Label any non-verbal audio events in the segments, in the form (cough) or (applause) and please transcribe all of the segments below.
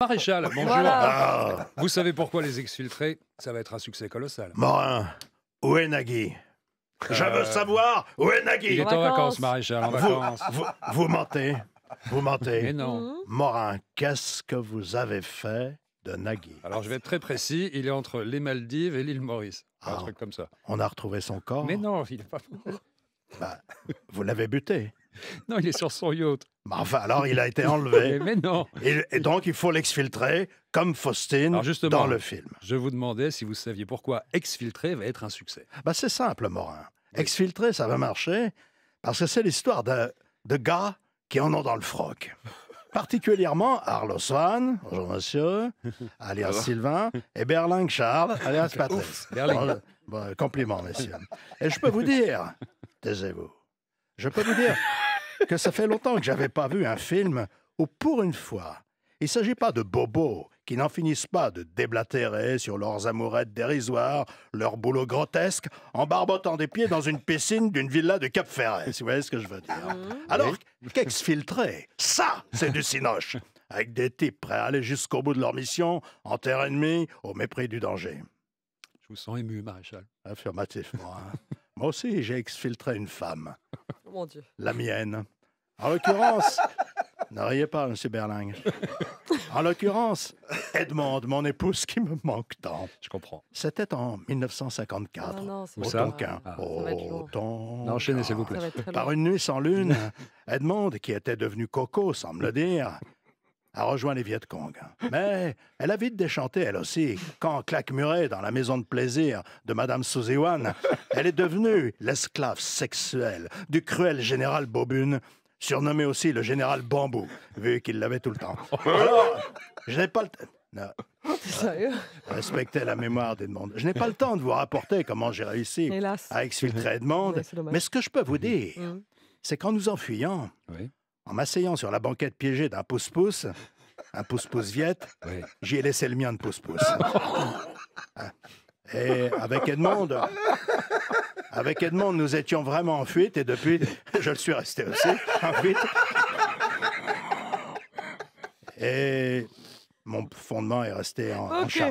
Maréchal, bonjour. Ah. Vous savez pourquoi les exfiltrer Ça va être un succès colossal. Morin, où est Nagui Je veux euh, savoir où est Nagui. Il est en, vacances, Maréchal, en vous, vacances. Vous, mentez, vous mentez. Mais non. Mhm. Morin, qu'est-ce que vous avez fait de Nagui Alors je vais être très précis, il est entre les Maldives et l'île Maurice. un ah. truc comme ça. On a retrouvé son corps Mais non, il n'est pas mort. Bah, vous l'avez buté. (laughs) Non, il est sur son yacht. enfin, alors il a été enlevé. (laughs) Eh, mais non. Et, donc il faut l'exfiltrer comme Faustine dans le film. Je vous demandais si vous saviez pourquoi exfiltrer va être un succès. Bah c'est simple, Morin. Exfiltrer, ça va marcher parce que c'est l'histoire de, gars qui en ont dans le froc (laughs) particulièrement Arlo Swan, bonjour monsieur, alias Sylvain, et Berling Charles, alias Patrice. Euh, euh, compliment, messieurs. Et je peux vous dire, taisez-vous, je peux vous dire (laughs) que ça fait longtemps que j'avais pas vu un film où, pour une fois, il s'agit pas de bobos qui n'en finissent pas de déblatérer sur leurs amourettes dérisoires, leur boulot grotesque, en barbotant des pieds dans une piscine d'une villa de Cap Ferret, vous voyez ce que je veux dire. Ah. Alors qu'exfiltrer, ça, c'est du cinoche, avec des types prêts à aller jusqu'au bout de leur mission, en terre ennemie, au mépris du danger. Je vous sens ému, maréchal. Affirmativement. Hein. Moi aussi, j'ai exfiltré une femme. La mienne. En l'occurrence, (laughs) ne riez pas, M. Berling. En l'occurrence, Edmond, mon épouse qui me manque tant. Je comprends. C'était en 1954. Non, ah. au Tonkin. Enchaînez, s'il vous plaît. Par une nuit sans lune, (laughs) Edmond, qui était devenu Coco, semble dire, a rejoint les Vietcong. Hein. (laughs) Mais elle a vite déchanté, elle aussi, quand claquemurée dans la maison de plaisir de Madame Wan, (laughs) elle est devenue l'esclave sexuelle du cruel général Bobune, surnommé aussi le général Bambou, vu qu'il l'avait tout le temps. (laughs) je n'ai pas le oh, temps. Sérieux? Euh, respectez la mémoire des demandes. Je n'ai pas le temps de vous rapporter comment j'ai réussi à exfiltrer Edmond, mais ce que je peux vous dire, mm. c'est qu'en nous enfuyant, en m'asseyant sur la banquette piégée d'un pouce-pouce, un pouce-pouce viette, j'y ai laissé le mien de pouce-pouce. Et avec Edmond, avec Edmond, nous étions vraiment en fuite et depuis, je le suis resté aussi en fuite. Et mon fondement est resté en, okay.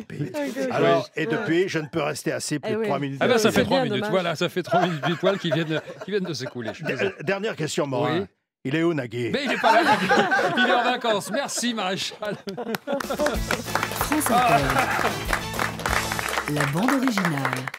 Alors, et depuis, je ne peux rester assis plus eh de 3 minutes. Ah ben, ça fait 3 minutes, voilà, ça fait 3 minutes du poil qui viennent, qui viennent de s'écouler. Euh, dernière question, Morin. Il est où, Nagui Mais il est pas là, (laughs) Il est en vacances. Merci, Maréchal. La bande originale.